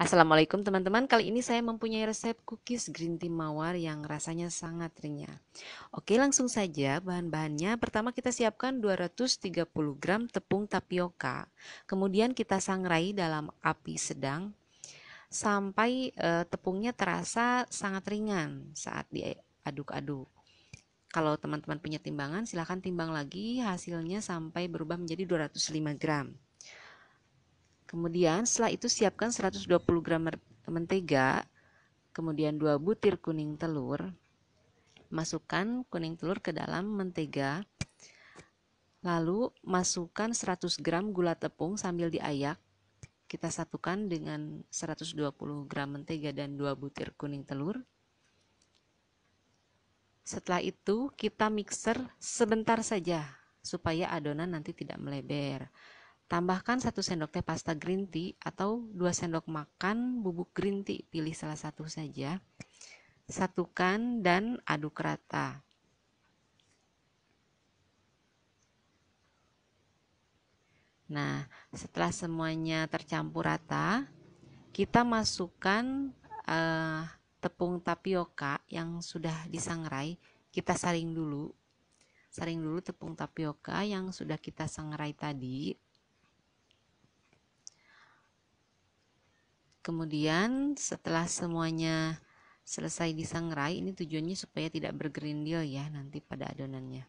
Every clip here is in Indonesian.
Assalamualaikum teman-teman, kali ini saya mempunyai resep cookies green tea mawar yang rasanya sangat renyah. Oke langsung saja bahan-bahannya, pertama kita siapkan 230 gram tepung tapioka, kemudian kita sangrai dalam api sedang sampai eh, tepungnya terasa sangat ringan saat diaduk-aduk. Kalau teman-teman punya timbangan silahkan timbang lagi hasilnya sampai berubah menjadi 205 gram. Kemudian setelah itu siapkan 120 gram mentega, kemudian 2 butir kuning telur. Masukkan kuning telur ke dalam mentega. Lalu masukkan 100 gram gula tepung sambil diayak. Kita satukan dengan 120 gram mentega dan 2 butir kuning telur. Setelah itu kita mixer sebentar saja supaya adonan nanti tidak melebar. Tambahkan 1 sendok teh pasta green tea atau 2 sendok makan bubuk green tea, pilih salah satu saja. Satukan dan aduk rata. Nah, setelah semuanya tercampur rata, kita masukkan eh, tepung tapioka yang sudah disangrai. Kita saring dulu. Saring dulu tepung tapioka yang sudah kita sangrai tadi. Kemudian setelah semuanya selesai disangrai, ini tujuannya supaya tidak bergerindil ya nanti pada adonannya.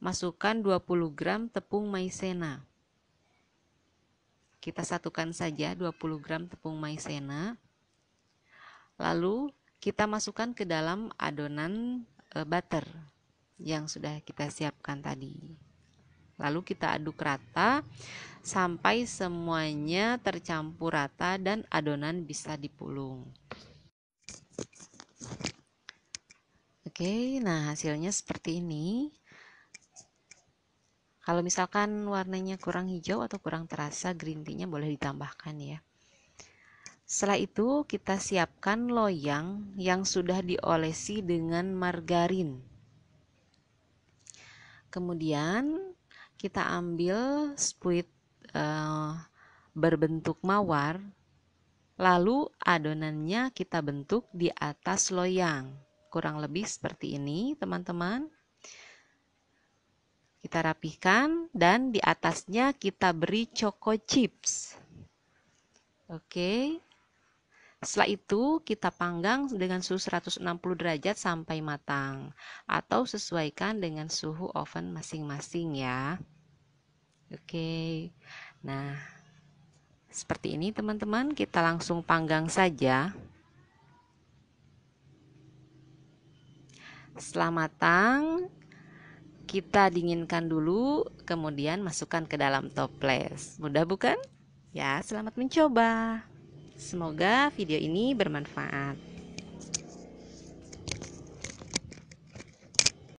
Masukkan 20 gram tepung maizena. Kita satukan saja 20 gram tepung maizena. Lalu kita masukkan ke dalam adonan e, butter yang sudah kita siapkan tadi. Lalu kita aduk rata sampai semuanya tercampur rata dan adonan bisa dipulung. Oke, nah hasilnya seperti ini. Kalau misalkan warnanya kurang hijau atau kurang terasa, green tea-nya boleh ditambahkan ya. Setelah itu kita siapkan loyang yang sudah diolesi dengan margarin. Kemudian kita ambil spuit uh, eh, berbentuk mawar, lalu adonannya kita bentuk di atas loyang. Kurang lebih seperti ini, teman-teman. Kita rapihkan dan di atasnya kita beri choco chips. Oke. Okay. Setelah itu kita panggang dengan suhu 160 derajat sampai matang atau sesuaikan dengan suhu oven masing-masing ya. Oke. Nah, seperti ini teman-teman, kita langsung panggang saja. Setelah matang, kita dinginkan dulu, kemudian masukkan ke dalam toples. Mudah bukan? Ya, selamat mencoba. Semoga video ini bermanfaat.